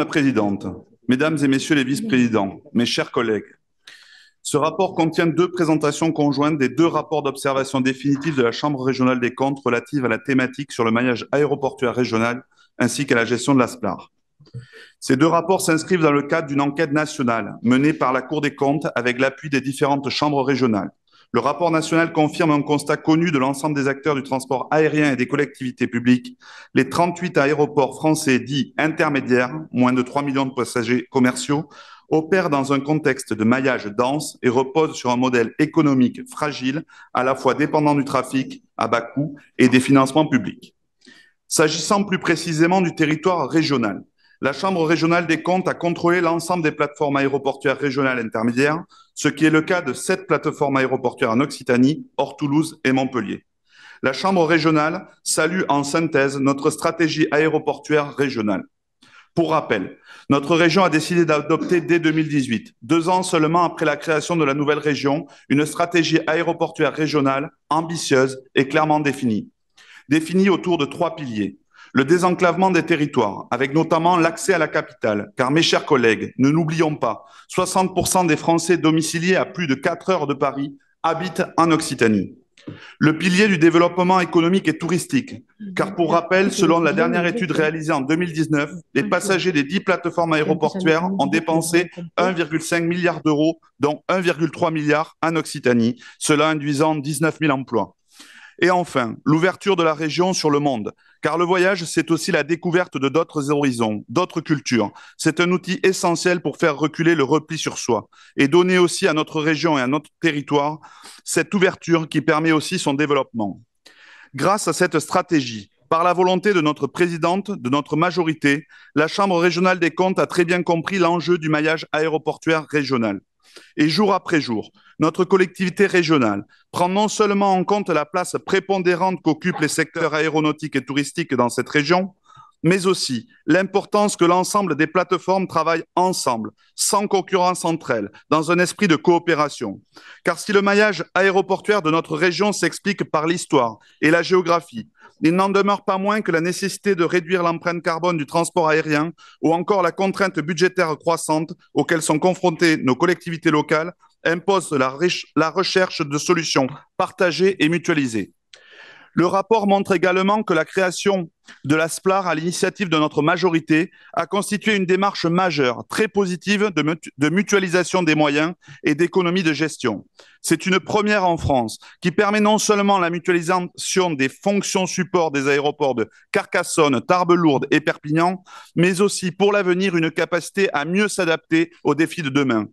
Madame la présidente, mesdames et messieurs les vice-présidents, mes chers collègues, ce rapport contient deux présentations conjointes des deux rapports d'observation définitifs de la Chambre régionale des comptes relatives à la thématique sur le maillage aéroportuaire régional ainsi qu'à la gestion de l'ASPLAR. Ces deux rapports s'inscrivent dans le cadre d'une enquête nationale menée par la Cour des comptes avec l'appui des différentes chambres régionales. Le rapport national confirme un constat connu de l'ensemble des acteurs du transport aérien et des collectivités publiques. Les 38 aéroports français dits intermédiaires, moins de 3 millions de passagers commerciaux, opèrent dans un contexte de maillage dense et reposent sur un modèle économique fragile, à la fois dépendant du trafic à bas coût et des financements publics. S'agissant plus précisément du territoire régional, la Chambre régionale des comptes a contrôlé l'ensemble des plateformes aéroportuaires régionales intermédiaires, ce qui est le cas de sept plateformes aéroportuaires en Occitanie, hors Toulouse et Montpellier. La Chambre régionale salue en synthèse notre stratégie aéroportuaire régionale. Pour rappel, notre région a décidé d'adopter dès 2018, deux ans seulement après la création de la nouvelle région, une stratégie aéroportuaire régionale ambitieuse et clairement définie. Définie autour de trois piliers le désenclavement des territoires, avec notamment l'accès à la capitale, car mes chers collègues, ne l'oublions pas, 60% des Français domiciliés à plus de 4 heures de Paris habitent en Occitanie. Le pilier du développement économique et touristique, car pour rappel, selon la dernière étude réalisée en 2019, les passagers des 10 plateformes aéroportuaires ont dépensé 1,5 milliard d'euros, dont 1,3 milliard en Occitanie, cela induisant 19 000 emplois. Et enfin, l'ouverture de la région sur le monde, car le voyage, c'est aussi la découverte de d'autres horizons, d'autres cultures. C'est un outil essentiel pour faire reculer le repli sur soi et donner aussi à notre région et à notre territoire cette ouverture qui permet aussi son développement. Grâce à cette stratégie, par la volonté de notre présidente, de notre majorité, la Chambre régionale des comptes a très bien compris l'enjeu du maillage aéroportuaire régional. Et jour après jour, notre collectivité régionale prend non seulement en compte la place prépondérante qu'occupent les secteurs aéronautiques et touristiques dans cette région, mais aussi l'importance que l'ensemble des plateformes travaillent ensemble, sans concurrence entre elles, dans un esprit de coopération. Car si le maillage aéroportuaire de notre région s'explique par l'histoire et la géographie, il n'en demeure pas moins que la nécessité de réduire l'empreinte carbone du transport aérien ou encore la contrainte budgétaire croissante auxquelles sont confrontées nos collectivités locales impose la, la recherche de solutions partagées et mutualisées. Le rapport montre également que la création de la SPLAR à l'initiative de notre majorité a constitué une démarche majeure, très positive, de, de mutualisation des moyens et d'économie de gestion. C'est une première en France qui permet non seulement la mutualisation des fonctions support des aéroports de Carcassonne, Tarbes-Lourdes et Perpignan, mais aussi pour l'avenir une capacité à mieux s'adapter aux défis de demain.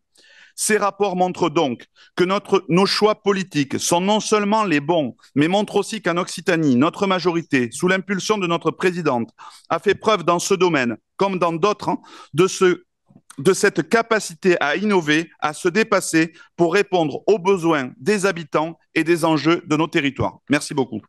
Ces rapports montrent donc que nos choix politiques sont non seulement les bons, mais montrent aussi qu'en Occitanie, notre majorité, sous l'impulsion de notre présidente, a fait preuve dans ce domaine, comme dans d'autres, hein, de cette capacité à innover, à se dépasser pour répondre aux besoins des habitants et des enjeux de nos territoires. Merci beaucoup.